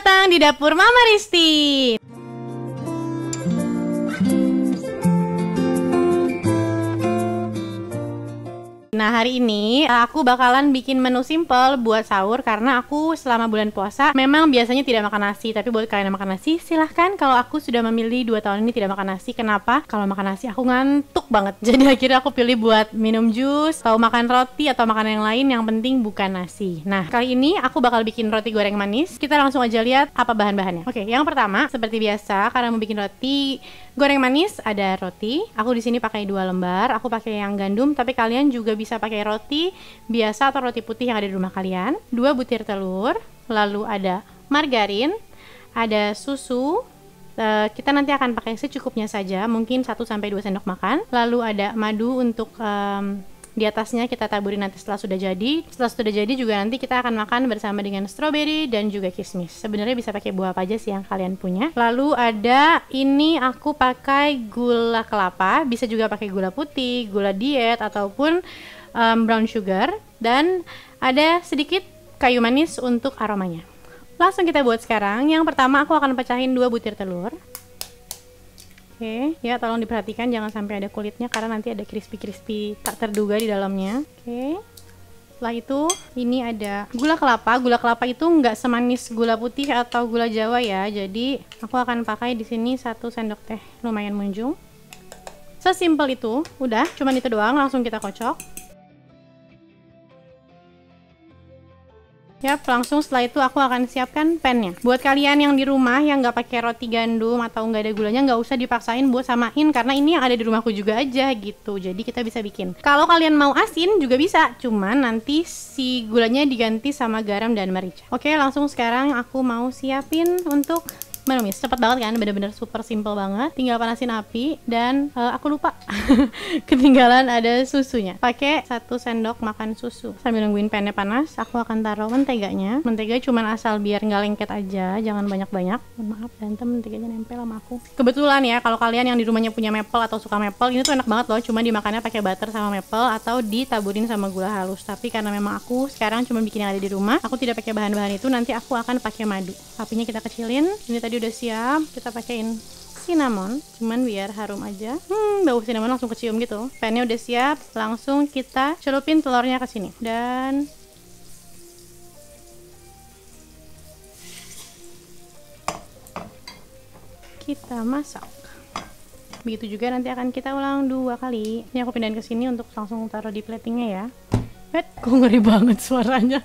datang di dapur Mama Risti. Nah, hari ini eh, aku bakalan bikin menu simple buat sahur karena aku selama bulan puasa memang biasanya tidak makan nasi, tapi buat kalian yang makan nasi silahkan kalau aku sudah memilih dua tahun ini tidak makan nasi. Kenapa? Kalau makan nasi aku ngantuk banget. Jadi akhirnya aku pilih buat minum jus, atau makan roti atau makan yang lain yang penting bukan nasi. Nah, kali ini aku bakal bikin roti goreng manis. Kita langsung aja lihat apa bahan-bahannya. Oke, yang pertama seperti biasa karena mau bikin roti goreng manis ada roti. Aku di sini pakai dua lembar. Aku pakai yang gandum, tapi kalian juga bisa bisa pakai roti biasa atau roti putih yang ada di rumah kalian. Dua butir telur, lalu ada margarin, ada susu. Eh, kita nanti akan pakai secukupnya saja, mungkin 1 2 sendok makan. Lalu ada madu untuk um, di atasnya kita taburi nanti setelah sudah jadi. Setelah sudah jadi juga nanti kita akan makan bersama dengan stroberi dan juga kismis. Sebenarnya bisa pakai buah apa aja sih yang kalian punya. Lalu ada ini aku pakai gula kelapa, bisa juga pakai gula putih, gula diet ataupun um, brown sugar dan ada sedikit kayu manis untuk aromanya. Langsung kita buat sekarang. Yang pertama aku akan pecahin dua butir telur. Oke, ya tolong diperhatikan jangan sampai ada kulitnya karena nanti ada crispy-crispy tak terduga di dalamnya. Oke. Setelah itu ini ada gula kelapa. Gula kelapa itu nggak semanis gula putih atau gula jawa ya. Jadi aku akan pakai di sini satu sendok teh lumayan munjung. Sesimpel itu, udah. Cuman itu doang. Langsung kita kocok. Ya, langsung setelah itu aku akan siapkan pennya. Buat kalian yang di rumah yang nggak pakai roti gandum atau nggak ada gulanya, nggak usah dipaksain buat samain karena ini yang ada di rumahku juga aja gitu. Jadi kita bisa bikin. Kalau kalian mau asin juga bisa, cuman nanti si gulanya diganti sama garam dan merica. Oke, langsung sekarang aku mau siapin untuk manumis cepat banget kan bener-bener super simple banget tinggal panasin api dan uh, aku lupa ketinggalan ada susunya pakai satu sendok makan susu sambil nungguin pannya panas aku akan taruh menteganya mentega cuman asal biar nggak lengket aja jangan banyak-banyak maaf temen menteganya nempel sama aku kebetulan ya kalau kalian yang di rumahnya punya maple atau suka maple ini tuh enak banget loh cuma dimakannya pakai butter sama maple atau ditaburin sama gula halus tapi karena memang aku sekarang cuma bikin yang ada di rumah aku tidak pakai bahan-bahan itu nanti aku akan pakai madu apinya kita kecilin ini tadi udah siap kita pakaiin cinnamon cuman biar harum aja hmm bau cinnamon langsung kecium gitu pannya udah siap langsung kita celupin telurnya ke sini dan kita masak begitu juga nanti akan kita ulang dua kali ini aku pindahin ke sini untuk langsung taruh di platingnya ya bet kok ngeri banget suaranya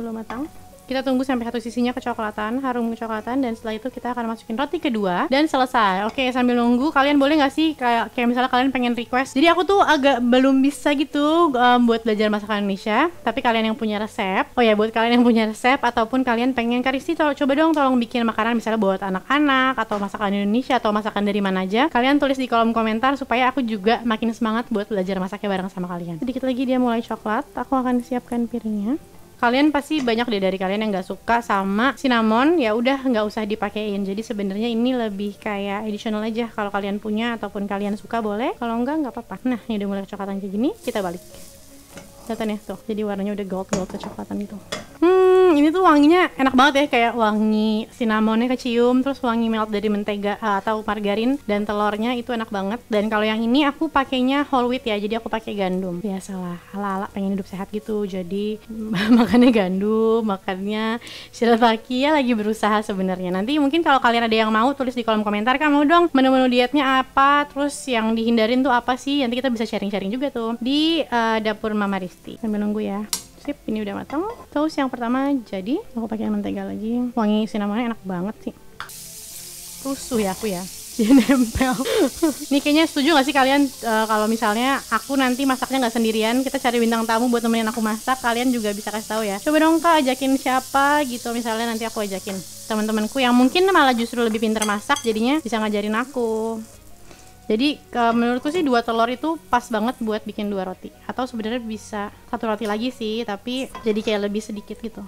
belum matang kita tunggu sampai satu sisinya kecoklatan, harum kecoklatan dan setelah itu kita akan masukin roti kedua dan selesai. Oke, sambil nunggu kalian boleh nggak sih kayak kayak misalnya kalian pengen request. Jadi aku tuh agak belum bisa gitu um, buat belajar masakan Indonesia, tapi kalian yang punya resep. Oh ya, buat kalian yang punya resep ataupun kalian pengen Karisti to coba dong tolong bikin makanan misalnya buat anak-anak atau masakan Indonesia atau masakan dari mana aja. Kalian tulis di kolom komentar supaya aku juga makin semangat buat belajar masaknya bareng sama kalian. Sedikit lagi dia mulai coklat, aku akan siapkan piringnya kalian pasti banyak deh dari kalian yang nggak suka sama cinnamon ya udah nggak usah dipakein jadi sebenarnya ini lebih kayak additional aja kalau kalian punya ataupun kalian suka boleh kalau enggak nggak apa-apa nah ini udah mulai kecoklatan kayak gini kita balik lihat ya tuh jadi warnanya udah gold gold kecoklatan gitu hmm ini tuh wanginya enak banget ya kayak wangi cinnamonnya kecium terus wangi melt dari mentega eh, atau margarin dan telurnya itu enak banget dan kalau yang ini aku pakainya whole wheat ya jadi aku pakai gandum biasalah ala-ala pengen hidup sehat gitu jadi makannya gandum makannya shirataki ya lagi berusaha sebenarnya nanti mungkin kalau kalian ada yang mau tulis di kolom komentar kan mau dong menu-menu dietnya apa terus yang dihindarin tuh apa sih nanti kita bisa sharing-sharing juga tuh di uh, dapur Mama Risti sambil nunggu ya sip ini udah matang terus yang pertama jadi aku pakai mentega lagi wangi cinnamonnya enak banget sih rusuh ya aku ya nempel ini kayaknya setuju gak sih kalian uh, kalau misalnya aku nanti masaknya gak sendirian kita cari bintang tamu buat temenin aku masak kalian juga bisa kasih tahu ya coba dong kak ajakin siapa gitu misalnya nanti aku ajakin teman-temanku yang mungkin malah justru lebih pinter masak jadinya bisa ngajarin aku jadi uh, menurutku sih dua telur itu pas banget buat bikin dua roti. Atau sebenarnya bisa satu roti lagi sih, tapi jadi kayak lebih sedikit gitu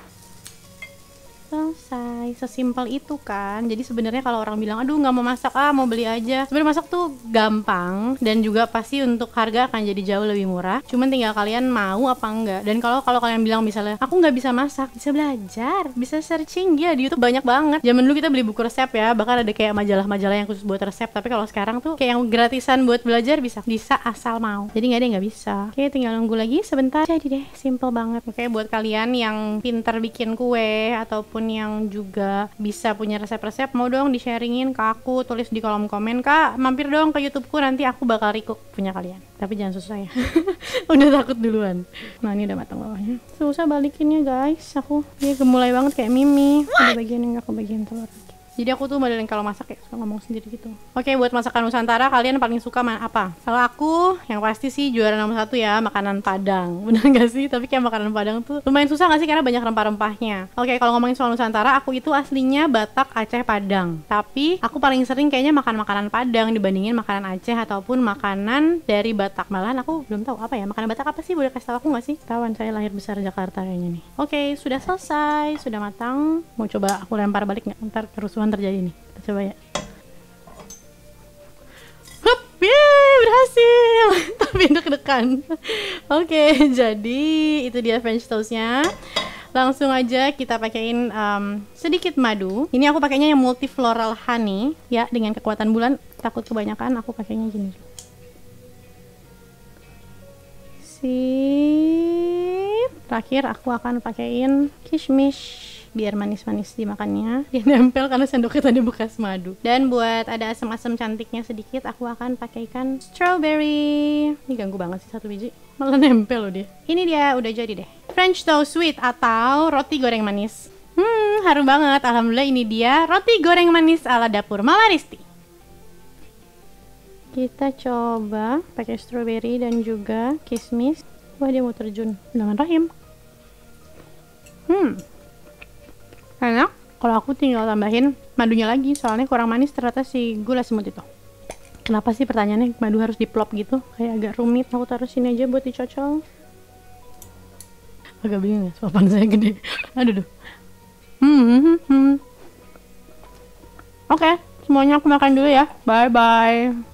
selesai sesimpel itu kan jadi sebenarnya kalau orang bilang aduh nggak mau masak ah mau beli aja sebenarnya masak tuh gampang dan juga pasti untuk harga akan jadi jauh lebih murah cuman tinggal kalian mau apa enggak dan kalau kalau kalian bilang misalnya aku nggak bisa masak bisa belajar bisa searching ya di YouTube banyak banget zaman dulu kita beli buku resep ya bahkan ada kayak majalah-majalah yang khusus buat resep tapi kalau sekarang tuh kayak yang gratisan buat belajar bisa bisa asal mau jadi nggak ada yang nggak bisa oke tinggal nunggu lagi sebentar jadi deh simple banget oke buat kalian yang pintar bikin kue ataupun ataupun yang juga bisa punya resep-resep mau dong di-sharingin ke aku tulis di kolom komen kak mampir dong ke youtubeku nanti aku bakal rikuk punya kalian tapi jangan susah ya udah takut duluan nah ini udah matang bawahnya susah balikinnya guys aku ini iya, gemulai banget kayak mimi ada bagian yang aku bagian telur jadi aku tuh modelin kalau masak ya, suka ngomong sendiri gitu. Oke, buat masakan Nusantara kalian paling suka makan apa? Kalau aku, yang pasti sih juara nomor satu ya makanan Padang. Bener gak sih? Tapi kayak makanan Padang tuh lumayan susah gak sih karena banyak rempah-rempahnya. Oke, kalau ngomongin soal Nusantara, aku itu aslinya Batak, Aceh, Padang. Tapi aku paling sering kayaknya makan makanan Padang dibandingin makanan Aceh ataupun makanan dari Batak. Malahan aku belum tahu apa ya makanan Batak apa sih? Boleh kasih tahu aku gak sih? Tawan saya lahir besar Jakarta kayaknya nih. Oke, sudah selesai, sudah matang. Mau coba aku lempar balik nggak? Ntar kerusuhan cuman terjadi nih kita coba ya Hup, yeay, berhasil tapi deg-degan oke okay, jadi itu dia french toastnya langsung aja kita pakein um, sedikit madu ini aku pakainya yang multi floral honey ya dengan kekuatan bulan takut kebanyakan aku pakainya gini sip terakhir aku akan pakaiin kishmish biar manis-manis dimakannya dia nempel karena sendoknya tadi bekas madu dan buat ada asam-asam cantiknya sedikit aku akan pakaikan strawberry ini ganggu banget sih satu biji malah nempel loh dia ini dia udah jadi deh French toast sweet atau roti goreng manis hmm harum banget alhamdulillah ini dia roti goreng manis ala dapur Malaristi kita coba pakai strawberry dan juga kismis wah dia mau terjun dengan rahim hmm enak kalau aku tinggal tambahin madunya lagi soalnya kurang manis ternyata si gula semut itu kenapa sih pertanyaannya madu harus diplop gitu kayak agak rumit aku taruh sini aja buat dicocol agak bingung ya sopan saya gede aduh duh hmm, hmm, hmm. hmm. oke okay, semuanya aku makan dulu ya bye bye